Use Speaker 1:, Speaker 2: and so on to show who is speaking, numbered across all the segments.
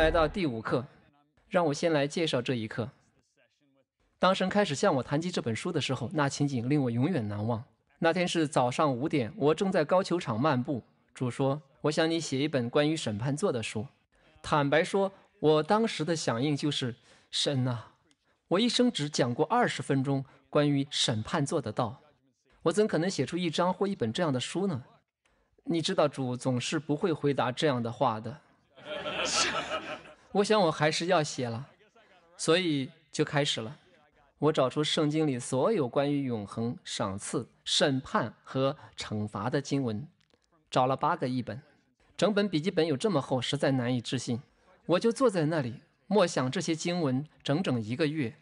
Speaker 1: 来到第五课，让我先来介绍这一课。当神开始向我谈及这本书的时候，那情景令我永远难忘。那天是早上五点，我正在高球场漫步。主说：“我想你写一本关于审判座的书。”坦白说，我当时的响应就是：“神啊，我一生只讲过二十分钟关于审判座的道，我怎可能写出一章或一本这样的书呢？”你知道，主总是不会回答这样的话的。我想我还是要写了，所以就开始了。我找出圣经里所有关于永恒赏赐、审判和惩罚的经文，找了八个译本，整本笔记本有这么厚，实在难以置信。我就坐在那里默想这些经文整整一个月。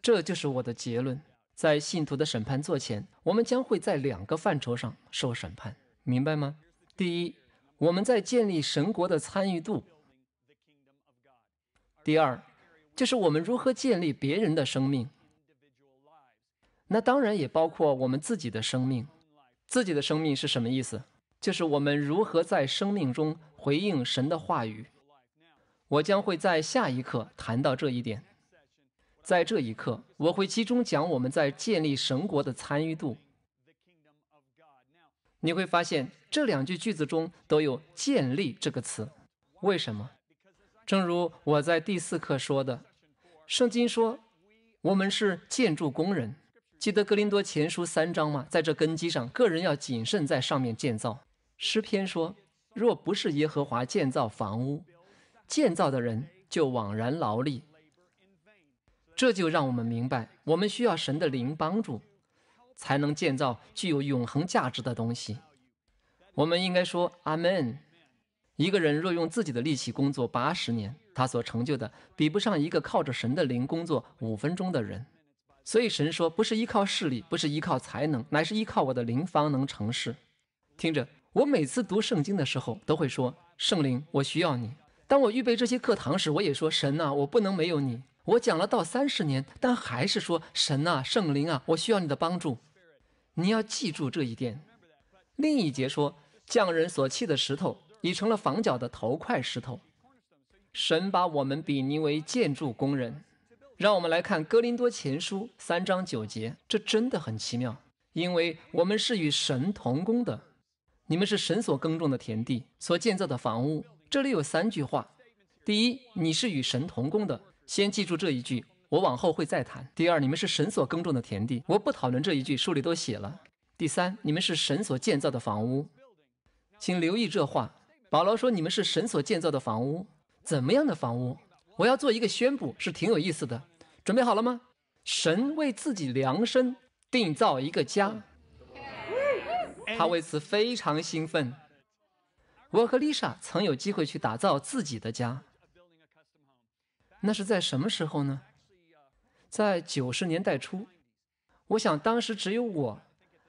Speaker 1: 这就是我的结论：在信徒的审判座前，我们将会在两个范畴上受审判，明白吗？第一，我们在建立神国的参与度。第二，就是我们如何建立别人的生命，那当然也包括我们自己的生命。自己的生命是什么意思？就是我们如何在生命中回应神的话语。我将会在下一课谈到这一点。在这一刻，我会集中讲我们在建立神国的参与度。你会发现这两句句子中都有“建立”这个词，为什么？正如我在第四课说的，圣经说，我们是建筑工人。记得格林多前书三章吗？在这根基上，个人要谨慎在上面建造。诗篇说，若不是耶和华建造房屋，建造的人就枉然劳力。这就让我们明白，我们需要神的灵帮助，才能建造具有永恒价值的东西。我们应该说阿门。一个人若用自己的力气工作八十年，他所成就的比不上一个靠着神的灵工作五分钟的人。所以神说，不是依靠势力，不是依靠才能，乃是依靠我的灵方能成事。听着，我每次读圣经的时候都会说，圣灵，我需要你。当我预备这些课堂时，我也说，神啊，我不能没有你。我讲了到三十年，但还是说，神啊，圣灵啊，我需要你的帮助。你要记住这一点。另一节说，匠人所砌的石头。已成了房角的头块石头。神把我们比拟为建筑工人。让我们来看哥林多前书三章九节。这真的很奇妙，因为我们是与神同工的。你们是神所耕种的田地，所建造的房屋。这里有三句话：第一，你是与神同工的，先记住这一句，我往后会再谈。第二，你们是神所耕种的田地，我不讨论这一句，书里都写了。第三，你们是神所建造的房屋，请留意这话。保罗说：“你们是神所建造的房屋，怎么样的房屋？我要做一个宣布，是挺有意思的。准备好了吗？神为自己量身定造一个家，他为此非常兴奋。我和丽莎曾有机会去打造自己的家，那是在什么时候呢？在九十年代初。我想当时只有我，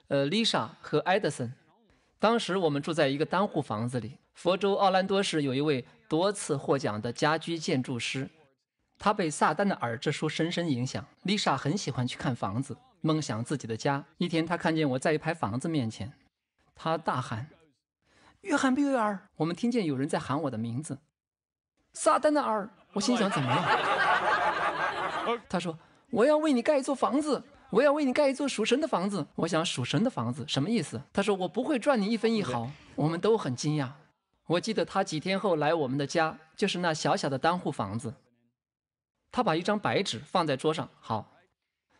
Speaker 1: 呃，丽莎和埃德森。”当时我们住在一个单户房子里。佛州奥兰多市有一位多次获奖的家居建筑师，他被萨丹的耳这书深深影响。丽莎很喜欢去看房子，梦想自己的家。一天，她看见我在一排房子面前，她大喊：“约翰·比维尔！”我们听见有人在喊我的名字：“萨丹的耳！”我心想：“怎么了？” 他说：“我要为你盖一座房子。”我要为你盖一座属神的房子。我想属神的房子什么意思？他说我不会赚你一分一毫。我们都很惊讶。我记得他几天后来我们的家，就是那小小的单户房子。他把一张白纸放在桌上，好，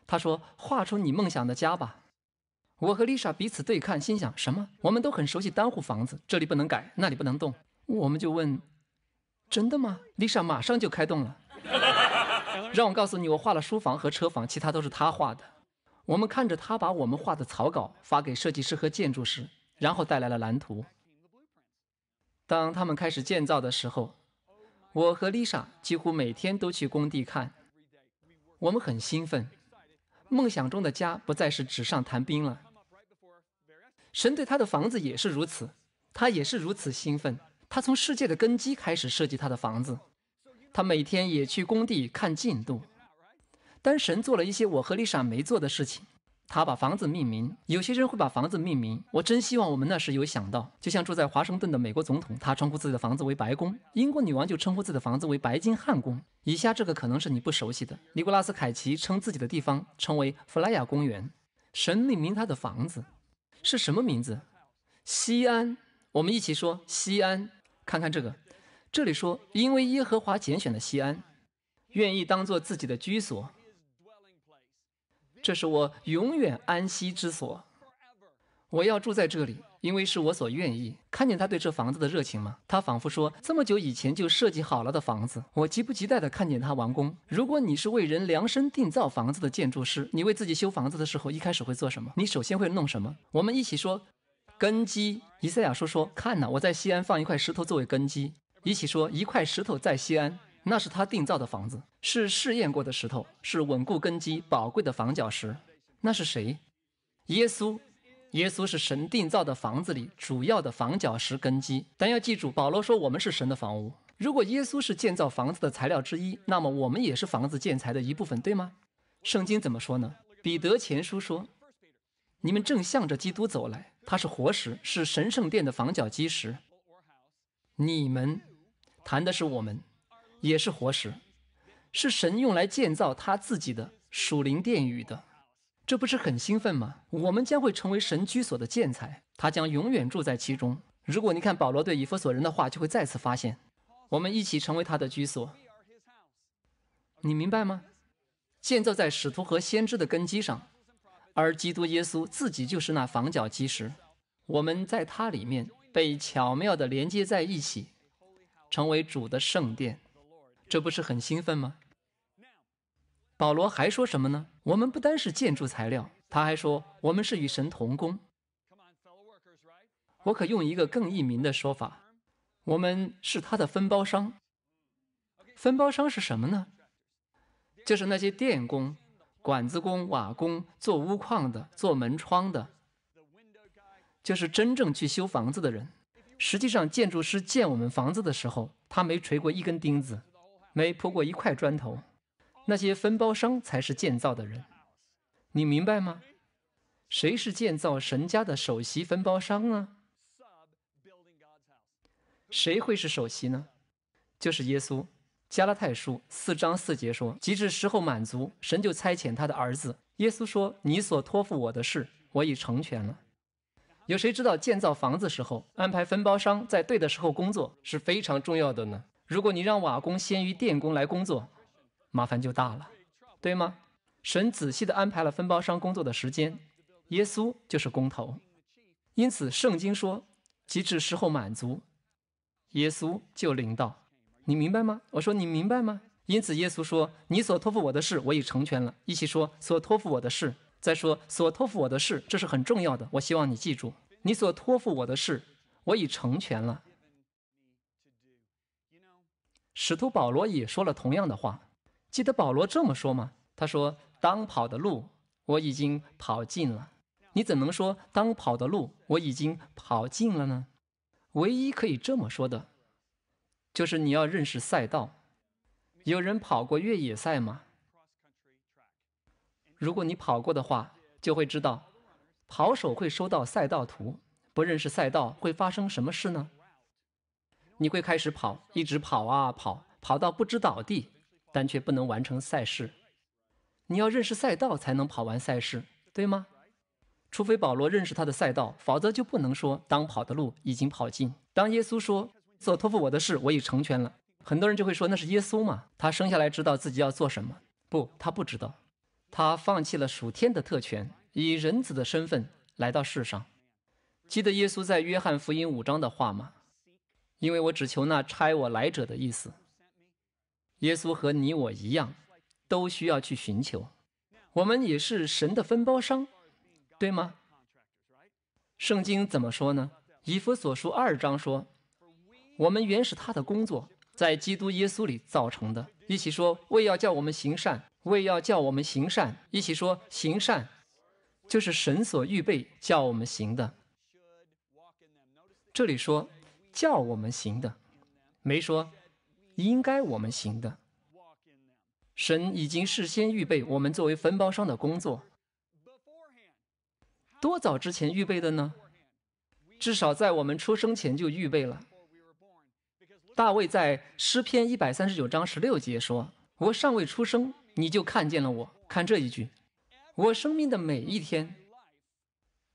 Speaker 1: 他说画出你梦想的家吧。我和丽莎彼此对看，心想什么？我们都很熟悉单户房子，这里不能改，那里不能动。我们就问真的吗？丽莎马上就开动了。让我告诉你，我画了书房和车房，其他都是她画的。我们看着他把我们画的草稿发给设计师和建筑师，然后带来了蓝图。当他们开始建造的时候，我和丽莎几乎每天都去工地看。我们很兴奋，梦想中的家不再是纸上谈兵了。神对他的房子也是如此，他也是如此兴奋。他从世界的根基开始设计他的房子，他每天也去工地看进度。但神做了一些我和丽莎没做的事情，他把房子命名。有些人会把房子命名。我真希望我们那时有想到，就像住在华盛顿的美国总统，他称呼自己的房子为白宫；英国女王就称呼自己的房子为白金汉宫。以下这个可能是你不熟悉的：尼古拉斯凯奇称自己的地方称为弗莱亚公园。神命名他的房子是什么名字？西安。我们一起说西安。看看这个，这里说因为耶和华拣选了西安，愿意当做自己的居所。这是我永远安息之所，我要住在这里，因为是我所愿意。看见他对这房子的热情吗？他仿佛说，这么久以前就设计好了的房子，我急不及待地看见他完工。如果你是为人量身定造房子的建筑师，你为自己修房子的时候，一开始会做什么？你首先会弄什么？我们一起说，根基。伊赛亚说说，看呐，我在西安放一块石头作为根基。一起说，一块石头在西安。那是他定造的房子，是试验过的石头，是稳固根基宝贵的房角石。那是谁？耶稣，耶稣是神定造的房子里主要的房角石根基。但要记住，保罗说我们是神的房屋。如果耶稣是建造房子的材料之一，那么我们也是房子建材的一部分，对吗？圣经怎么说呢？彼得前书说：“你们正向着基督走来，他是活石，是神圣殿的房角基石。”你们谈的是我们。也是活石，是神用来建造他自己的属灵殿宇的，这不是很兴奋吗？我们将会成为神居所的建材，他将永远住在其中。如果你看保罗对以弗所人的话，就会再次发现，我们一起成为他的居所。你明白吗？建造在使徒和先知的根基上，而基督耶稣自己就是那房角基石。我们在他里面被巧妙地连接在一起，成为主的圣殿。这不是很兴奋吗？保罗还说什么呢？我们不单是建筑材料，他还说我们是与神同工。我可用一个更易明的说法：我们是他的分包商。分包商是什么呢？就是那些电工、管子工、瓦工、做屋框的、做门窗的，就是真正去修房子的人。实际上，建筑师建我们房子的时候，他没锤过一根钉子。没铺过一块砖头，那些分包商才是建造的人，你明白吗？谁是建造神家的首席分包商呢？谁会是首席呢？就是耶稣。加拉太书四章四节说：“及至时候满足，神就差遣他的儿子耶稣说：你所托付我的事，我已成全了。”有谁知道建造房子时候安排分包商在对的时候工作是非常重要的呢？如果你让瓦工先于电工来工作，麻烦就大了，对吗？神仔细地安排了分包商工作的时间，耶稣就是工头，因此圣经说：“及至时候满足，耶稣就领到。”你明白吗？我说你明白吗？因此耶稣说：“你所托付我的事，我已成全了。”一起说：“所托付我的事。”再说：“所托付我的事。”这是很重要的。我希望你记住：“你所托付我的事，我已成全了。”使徒保罗也说了同样的话。记得保罗这么说吗？他说：“当跑的路我已经跑尽了。”你怎能说“当跑的路我已经跑尽了”呢？唯一可以这么说的，就是你要认识赛道。有人跑过越野赛吗？如果你跑过的话，就会知道，跑手会收到赛道图。不认识赛道会发生什么事呢？你会开始跑，一直跑啊跑，跑到不知倒地，但却不能完成赛事。你要认识赛道才能跑完赛事，对吗？除非保罗认识他的赛道，否则就不能说当跑的路已经跑尽。当耶稣说所托付我的事，我已成全了，很多人就会说那是耶稣嘛？他生下来知道自己要做什么？不，他不知道，他放弃了属天的特权，以人子的身份来到世上。记得耶稣在约翰福音五章的话吗？因为我只求那差我来者的意思。耶稣和你我一样，都需要去寻求。我们也是神的分包商，对吗？圣经怎么说呢？以弗所书二章说，我们原是他的工作，在基督耶稣里造成的。一起说，为要叫我们行善，为要叫我们行善。一起说，行善就是神所预备叫我们行的。这里说。叫我们行的，没说应该我们行的。神已经事先预备我们作为分包商的工作，多早之前预备的呢？至少在我们出生前就预备了。大卫在诗篇一百三十九章十六节说：“我尚未出生，你就看见了我。”看这一句，我生命的每一天，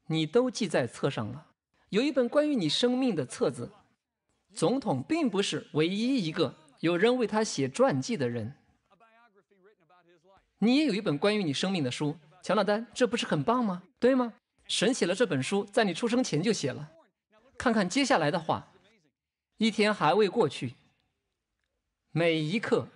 Speaker 1: 你都记在册上了，有一本关于你生命的册子。总统并不是唯一一个有人为他写传记的人。你也有一本关于你生命的书，乔纳丹，这不是很棒吗？对吗？神写了这本书，在你出生前就写了。看看接下来的话：一天还未过去，每一刻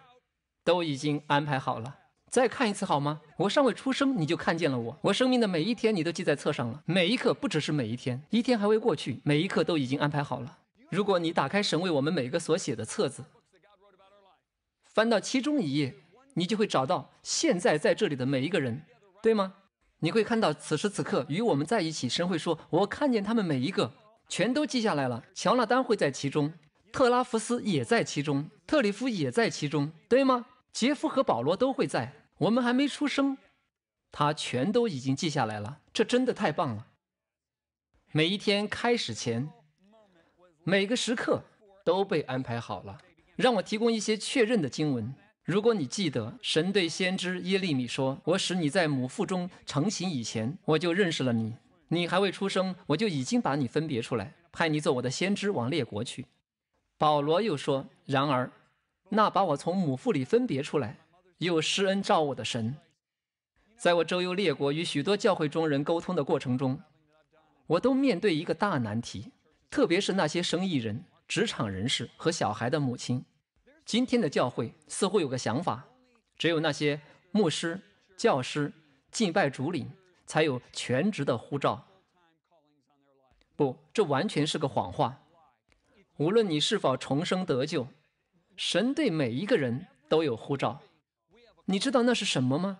Speaker 1: 都已经安排好了。再看一次好吗？我尚未出生，你就看见了我。我生命的每一天，你都记在册上了。每一刻，不只是每一天，一天还未过去，每一刻都已经安排好了。如果你打开神为我们每个所写的册子，翻到其中一页，你就会找到现在在这里的每一个人，对吗？你会看到此时此刻与我们在一起，神会说：“我看见他们每一个，全都记下来了。”乔纳丹会在其中，特拉福斯也在其中，特里夫也在其中，对吗？杰夫和保罗都会在。我们还没出生，他全都已经记下来了。这真的太棒了。每一天开始前。每个时刻都被安排好了。让我提供一些确认的经文。如果你记得，神对先知耶利米说：“我使你在母腹中成形以前，我就认识了你；你还未出生，我就已经把你分别出来，派你做我的先知，往列国去。”保罗又说：“然而，那把我从母腹里分别出来，又施恩召我的神，在我周游列国与许多教会中人沟通的过程中，我都面对一个大难题。”特别是那些生意人、职场人士和小孩的母亲，今天的教会似乎有个想法：只有那些牧师、教师、敬拜主领才有全职的护照。不，这完全是个谎话。无论你是否重生得救，神对每一个人都有护照。你知道那是什么吗？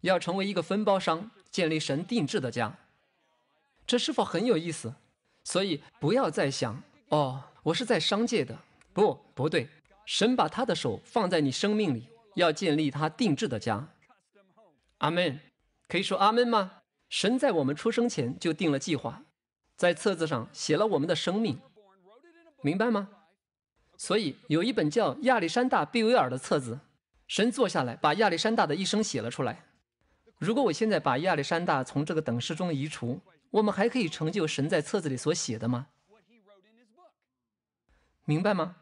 Speaker 1: 要成为一个分包商，建立神定制的家。这是否很有意思？所以不要再想哦，我是在商界的，不，不对。神把他的手放在你生命里，要建立他定制的家。阿门。可以说阿门吗？神在我们出生前就定了计划，在册子上写了我们的生命，明白吗？所以有一本叫《亚历山大·贝维尔》的册子，神坐下来把亚历山大的一生写了出来。如果我现在把亚历山大从这个等式中移除。我们还可以成就神在册子里所写的吗？明白吗？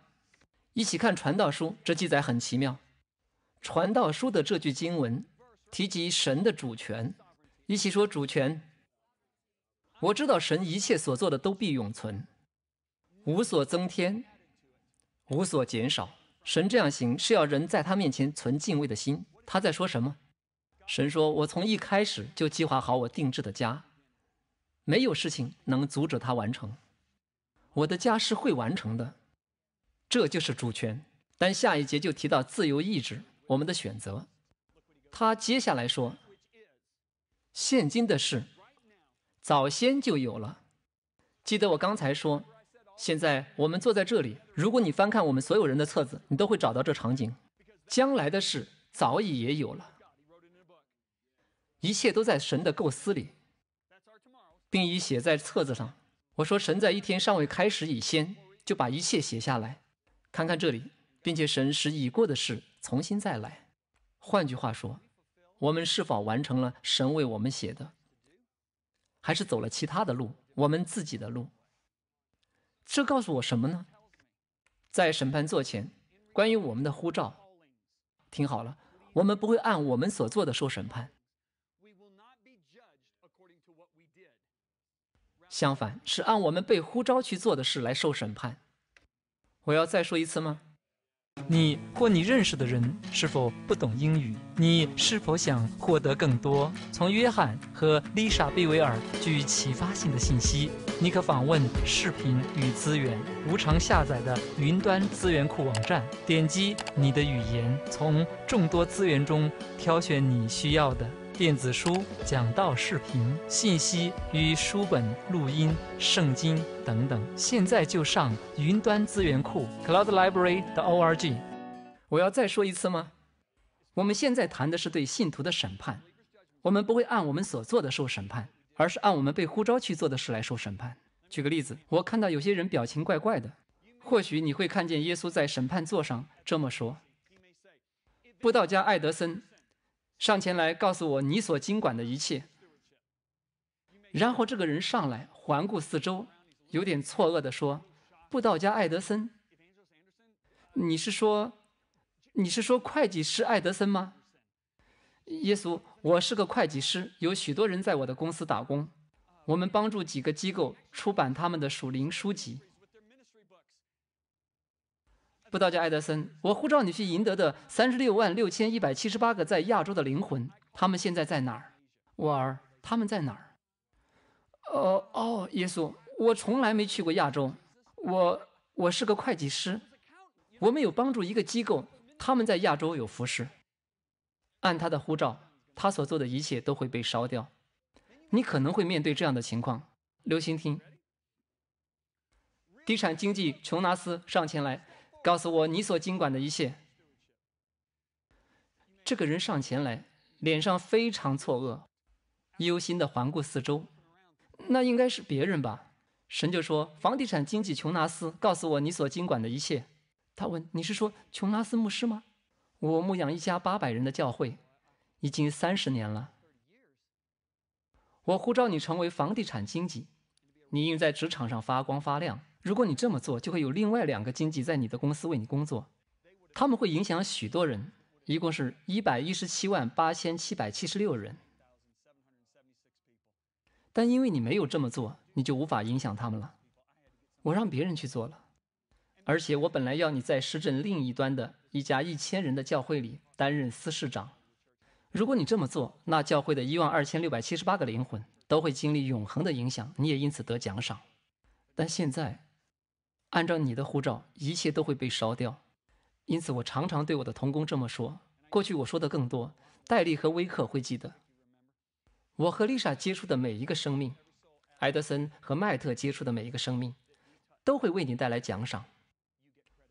Speaker 1: 一起看传道书，这记载很奇妙。传道书的这句经文提及神的主权，一起说主权。我知道神一切所做的都必永存，无所增添，无所减少。神这样行是要人在他面前存敬畏的心。他在说什么？神说：“我从一开始就计划好我定制的家。”没有事情能阻止他完成，我的家是会完成的，这就是主权。但下一节就提到自由意志，我们的选择。他接下来说，现今的事早先就有了。记得我刚才说，现在我们坐在这里，如果你翻看我们所有人的册子，你都会找到这场景。将来的事早已也有了，一切都在神的构思里。并已写在册子上。我说：“神在一天尚未开始以先，就把一切写下来看看这里，并且神使已过的事重新再来。”换句话说，我们是否完成了神为我们写的，还是走了其他的路，我们自己的路？这告诉我什么呢？在审判座前，关于我们的护照，听好了，我们不会按我们所做的受审判。相反，是按我们被呼召去做的事来受审判。我要再说一次吗？你或你认识的人是否不懂英语？你是否想获得更多从约翰和丽莎·贝维尔具启发性的信息？你可访问视频与资源无偿下载的云端资源库网站，点击你的语言，从众多资源中挑选你需要的。电子书、讲道视频、信息与书本、录音、圣经等等，现在就上云端资源库 （Cloud Library 的 org）。我要再说一次吗？我们现在谈的是对信徒的审判。我们不会按我们所做的受审判，而是按我们被呼召去做的事来受审判。举个例子，我看到有些人表情怪怪的。或许你会看见耶稣在审判座上这么说：“布道家艾德森。”上前来告诉我你所经管的一切。然后这个人上来环顾四周，有点错愕地说：“布道家艾德森，你是说，你是说会计师艾德森吗？”耶稣，我是个会计师，有许多人在我的公司打工，我们帮助几个机构出版他们的属灵书籍。布道家埃德森，我护照你去赢得的三十六万六千一百七十八个在亚洲的灵魂，他们现在在哪儿？沃尔，他们在哪儿？呃哦，耶稣，我从来没去过亚洲，我我是个会计师，我们有帮助一个机构，他们在亚洲有服饰。按他的护照，他所做的一切都会被烧掉。你可能会面对这样的情况，留心听。地产经纪琼纳斯上前来。告诉我你所经管的一切。这个人上前来，脸上非常错愕，忧心的环顾四周。那应该是别人吧？神就说：“房地产经纪琼纳斯，告诉我你所经管的一切。”他问：“你是说琼纳斯牧师吗？”“我牧养一家八百人的教会，已经三十年了。我呼召你成为房地产经纪，你应在职场上发光发亮。”如果你这么做，就会有另外两个经济在你的公司为你工作，他们会影响许多人，一共是一百一十七万八千七百七十六人。但因为你没有这么做，你就无法影响他们了。我让别人去做了，而且我本来要你在市政另一端的一家一千人的教会里担任司事长。如果你这么做，那教会的一万二千六百七十八个灵魂都会经历永恒的影响，你也因此得奖赏。但现在。按照你的护照，一切都会被烧掉。因此，我常常对我的童工这么说。过去我说的更多。戴利和威克会记得，我和丽莎接触的每一个生命，埃德森和迈特接触的每一个生命，都会为你带来奖赏。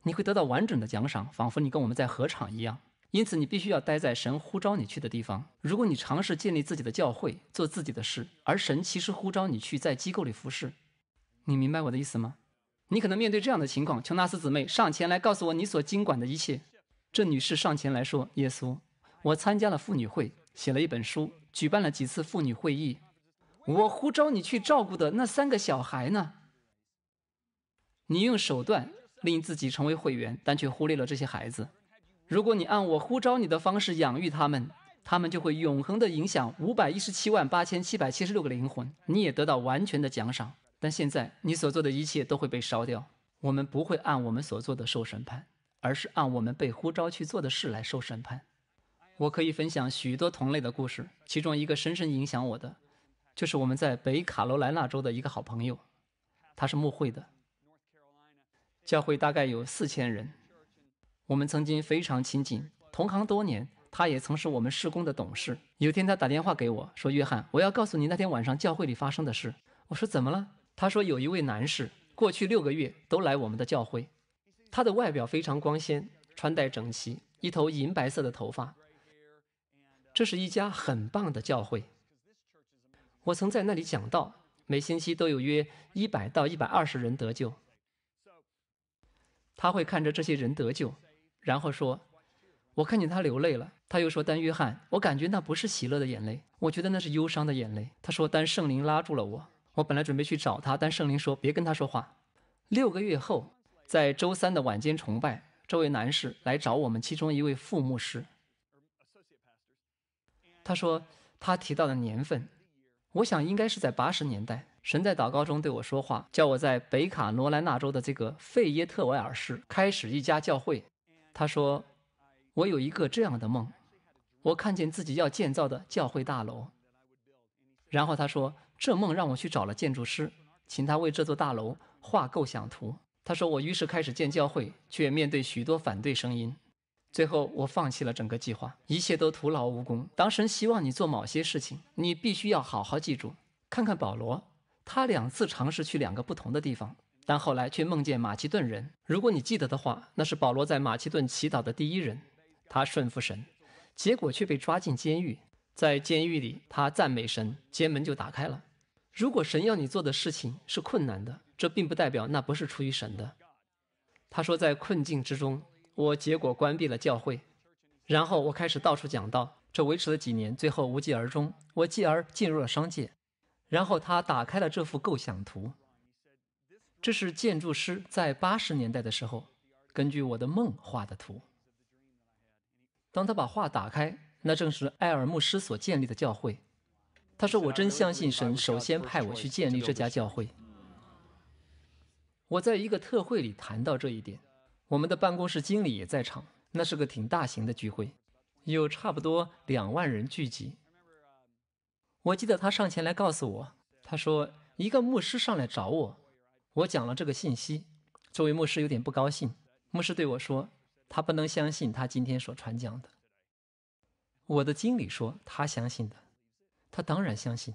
Speaker 1: 你会得到完整的奖赏，仿佛你跟我们在合场一样。因此，你必须要待在神呼召你去的地方。如果你尝试建立自己的教会，做自己的事，而神其实呼召你去在机构里服侍，你明白我的意思吗？你可能面对这样的情况，乔纳斯姊妹上前来告诉我你所经管的一切。这女士上前来说：“耶稣，我参加了妇女会，写了一本书，举办了几次妇女会议。我呼召你去照顾的那三个小孩呢？你用手段令自己成为会员，但却忽略了这些孩子。如果你按我呼召你的方式养育他们，他们就会永恒地影响五百一十七万八千七百七十六个灵魂，你也得到完全的奖赏。”但现在你所做的一切都会被烧掉。我们不会按我们所做的受审判，而是按我们被呼召去做的事来受审判。我可以分享许多同类的故事，其中一个深深影响我的，就是我们在北卡罗来纳州的一个好朋友，他是穆会的教会，大概有四千人。我们曾经非常亲近，同行多年。他也曾是我们施工的董事。有天他打电话给我说：“约翰，我要告诉你那天晚上教会里发生的事。”我说：“怎么了？”他说，有一位男士过去六个月都来我们的教会，他的外表非常光鲜，穿戴整齐，一头银白色的头发。这是一家很棒的教会。我曾在那里讲道，每星期都有约一百到一百二十人得救。他会看着这些人得救，然后说：“我看见他流泪了。”他又说：“丹约翰，我感觉那不是喜乐的眼泪，我觉得那是忧伤的眼泪。”他说：“丹，圣灵拉住了我。”我本来准备去找他，但圣灵说别跟他说话。六个月后，在周三的晚间崇拜，这位男士来找我们其中一位副牧师。他说他提到的年份，我想应该是在八十年代。神在祷告中对我说话，叫我在北卡罗来纳州的这个费耶特维尔市开始一家教会。他说，我有一个这样的梦，我看见自己要建造的教会大楼。然后他说。这梦让我去找了建筑师，请他为这座大楼画构想图。他说：“我于是开始建教会，却面对许多反对声音。最后，我放弃了整个计划，一切都徒劳无功。”当神希望你做某些事情，你必须要好好记住。看看保罗，他两次尝试去两个不同的地方，但后来却梦见马其顿人。如果你记得的话，那是保罗在马其顿祈祷的第一人。他顺服神，结果却被抓进监狱。在监狱里，他赞美神，监门就打开了。如果神要你做的事情是困难的，这并不代表那不是出于神的。他说，在困境之中，我结果关闭了教会，然后我开始到处讲道，这维持了几年，最后无疾而终。我继而进入了商界，然后他打开了这幅构想图，这是建筑师在八十年代的时候根据我的梦画的图。当他把画打开，那正是埃尔牧师所建立的教会。他说：“我真相信神，首先派我去建立这家教会。”我在一个特会里谈到这一点，我们的办公室经理也在场。那是个挺大型的聚会，有差不多两万人聚集。我记得他上前来告诉我，他说一个牧师上来找我，我讲了这个信息。作为牧师有点不高兴，牧师对我说：“他不能相信他今天所传讲的。”我的经理说：“他相信的。”他当然相信，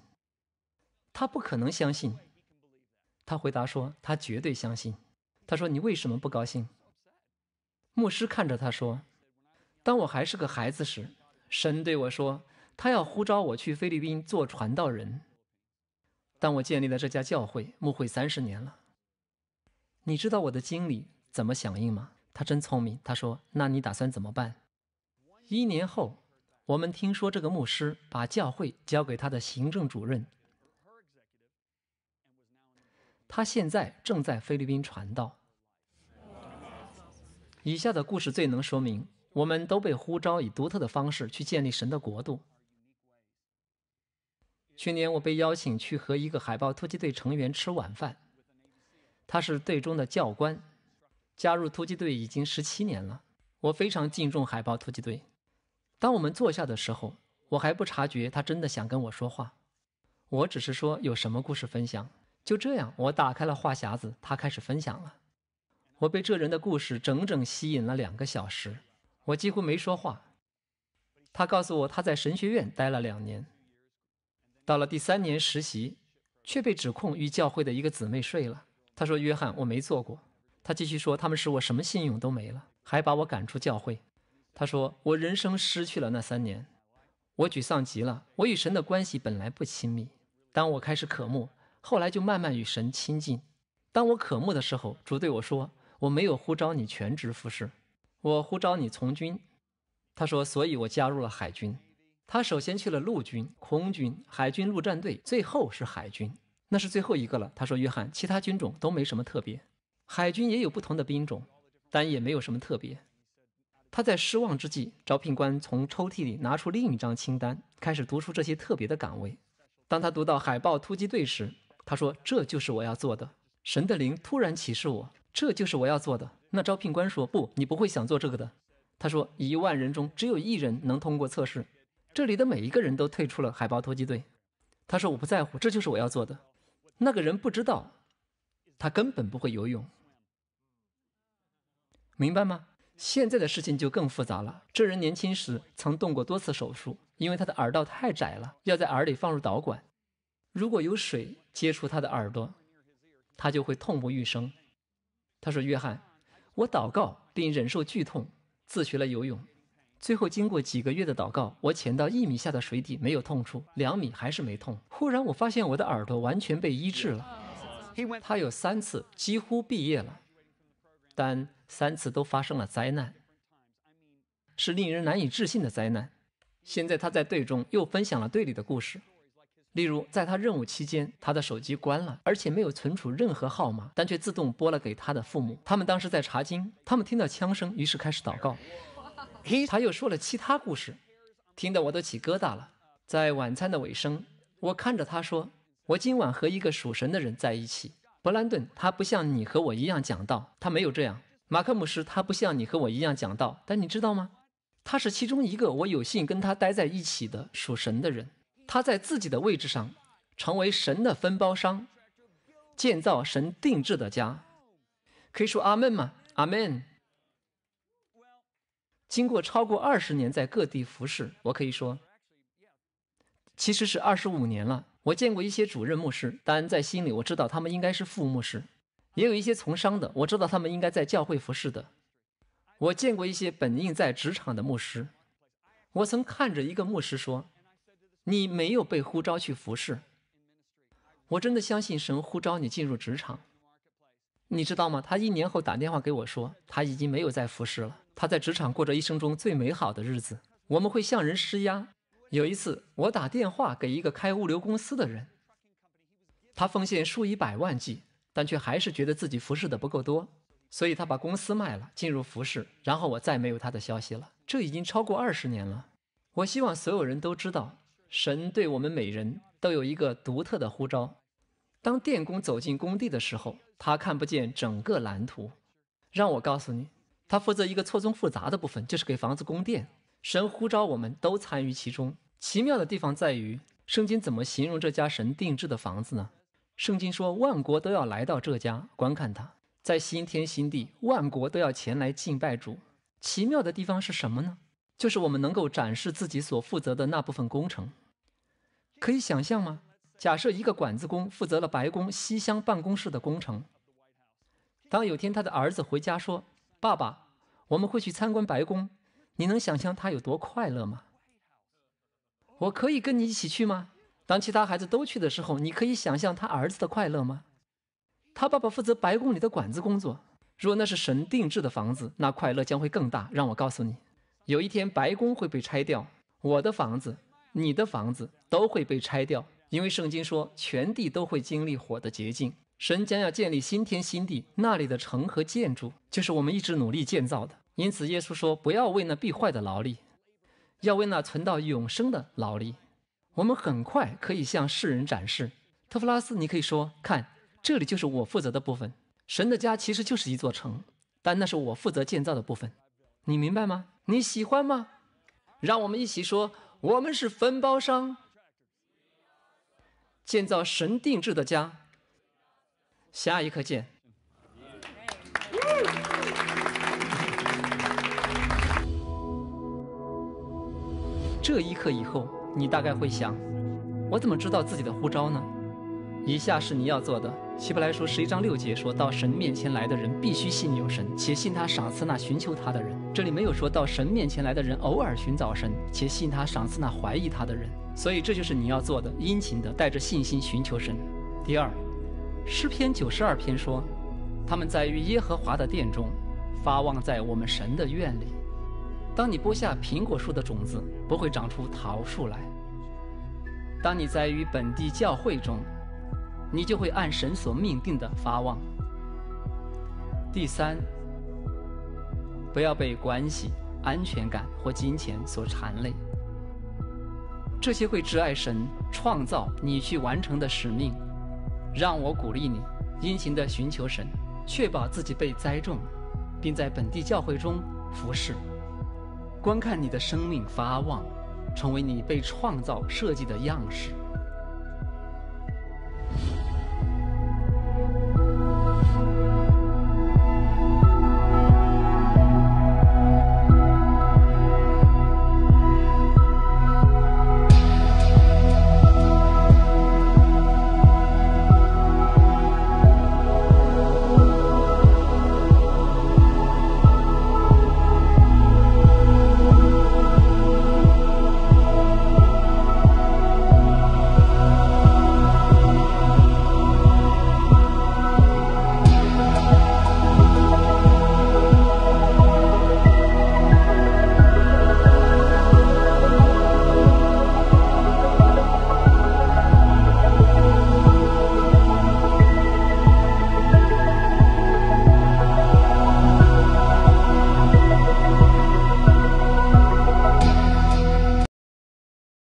Speaker 1: 他不可能相信。他回答说：“他绝对相信。”他说：“你为什么不高兴？”牧师看着他说：“当我还是个孩子时，神对我说，他要呼召我去菲律宾做传道人。当我建立了这家教会牧会三十年了，你知道我的经理怎么响应吗？他真聪明。他说：‘那你打算怎么办？’一年后。”我们听说这个牧师把教会交给他的行政主任，他现在正在菲律宾传道。以下的故事最能说明，我们都被呼召以独特的方式去建立神的国度。去年我被邀请去和一个海豹突击队成员吃晚饭，他是队中的教官，加入突击队已经十七年了。我非常敬重海豹突击队。当我们坐下的时候，我还不察觉他真的想跟我说话。我只是说有什么故事分享。就这样，我打开了话匣子，他开始分享了。我被这人的故事整整吸引了两个小时，我几乎没说话。他告诉我他在神学院待了两年，到了第三年实习，却被指控与教会的一个姊妹睡了。他说：“约翰，我没做过。”他继续说：“他们使我什么信用都没了，还把我赶出教会。”他说：“我人生失去了那三年，我沮丧极了。我与神的关系本来不亲密，当我开始渴慕，后来就慢慢与神亲近。当我渴慕的时候，主对我说：‘我没有呼召你全职服侍，我呼召你从军。’他说：‘所以我加入了海军。’他首先去了陆军、空军、海军陆战队，最后是海军，那是最后一个了。他说：‘约翰，其他军种都没什么特别，海军也有不同的兵种，但也没有什么特别。’”他在失望之际，招聘官从抽屉里拿出另一张清单，开始读出这些特别的岗位。当他读到“海豹突击队”时，他说：“这就是我要做的。”神的灵突然启示我：“这就是我要做的。”那招聘官说：“不，你不会想做这个的。”他说：“一万人中只有一人能通过测试。”这里的每一个人都退出了“海豹突击队”。他说：“我不在乎，这就是我要做的。”那个人不知道，他根本不会游泳，明白吗？现在的事情就更复杂了。这人年轻时曾动过多次手术，因为他的耳道太窄了，要在耳里放入导管。如果有水接触他的耳朵，他就会痛不欲生。他说：“约翰，我祷告并忍受剧痛，自学了游泳。最后，经过几个月的祷告，我潜到一米下的水底没有痛处，两米还是没痛。忽然，我发现我的耳朵完全被医治了。”他有三次几乎毕业了。但三次都发生了灾难，是令人难以置信的灾难。现在他在队中又分享了队里的故事，例如在他任务期间，他的手机关了，而且没有存储任何号码，但却自动拨了给他的父母。他们当时在查经，他们听到枪声，于是开始祷告。他又说了其他故事，听得我都起疙瘩了。在晚餐的尾声，我看着他说：“我今晚和一个属神的人在一起。”勃兰顿，他不像你和我一样讲道，他没有这样。马克姆斯，他不像你和我一样讲道，但你知道吗？他是其中一个我有幸跟他待在一起的属神的人。他在自己的位置上，成为神的分包商，建造神定制的家。可以说阿门吗？阿门。经过超过二十年在各地服侍，我可以说，其实是二十五年了。我见过一些主任牧师，但在心里我知道他们应该是副牧师；也有一些从商的，我知道他们应该在教会服侍的。我见过一些本应在职场的牧师，我曾看着一个牧师说：“你没有被呼召去服侍。”我真的相信神呼召你进入职场。你知道吗？他一年后打电话给我说，他已经没有在服侍了，他在职场过着一生中最美好的日子。我们会向人施压。有一次，我打电话给一个开物流公司的人，他奉献数以百万计，但却还是觉得自己服侍的不够多，所以他把公司卖了，进入服侍。然后我再没有他的消息了，这已经超过二十年了。我希望所有人都知道，神对我们每人都有一个独特的呼召。当电工走进工地的时候，他看不见整个蓝图，让我告诉你，他负责一个错综复杂的部分，就是给房子供电。神呼召，我们都参与其中。奇妙的地方在于，圣经怎么形容这家神定制的房子呢？圣经说，万国都要来到这家观看它，在新天新地，万国都要前来敬拜主。奇妙的地方是什么呢？就是我们能够展示自己所负责的那部分工程。可以想象吗？假设一个管子工负责了白宫西厢办公室的工程，当有天他的儿子回家说：“爸爸，我们会去参观白宫。”你能想象他有多快乐吗？我可以跟你一起去吗？当其他孩子都去的时候，你可以想象他儿子的快乐吗？他爸爸负责白宫里的管子工作。若那是神定制的房子，那快乐将会更大。让我告诉你，有一天白宫会被拆掉，我的房子、你的房子都会被拆掉，因为圣经说全地都会经历火的洁净。神将要建立新天新地，那里的城和建筑就是我们一直努力建造的。因此，耶稣说：“不要为那必坏的劳力，要为那存到永生的劳力。”我们很快可以向世人展示。特弗拉斯，你可以说：“看，这里就是我负责的部分。神的家其实就是一座城，但那是我负责建造的部分。你明白吗？你喜欢吗？”让我们一起说：“我们是分包商，建造神定制的家。”下一课见。这一刻以后，你大概会想，我怎么知道自己的呼召呢？以下是你要做的：希伯来书十一章六节说到神面前来的人必须信有神，且信他赏赐那寻求他的人。这里没有说到神面前来的人偶尔寻找神，且信他赏赐那怀疑他的人。所以这就是你要做的：殷勤的带着信心寻求神。第二，诗篇九十二篇说，他们在与耶和华的殿中，发旺在我们神的院里。当你播下苹果树的种子，不会长出桃树来。当你在与本地教会中，你就会按神所命定的发旺。第三，不要被关系、安全感或金钱所缠累，这些会挚爱神创造你去完成的使命。让我鼓励你，殷勤地寻求神，确保自己被栽种，并在本地教会中服侍。观看你的生命发旺，成为你被创造设计的样式。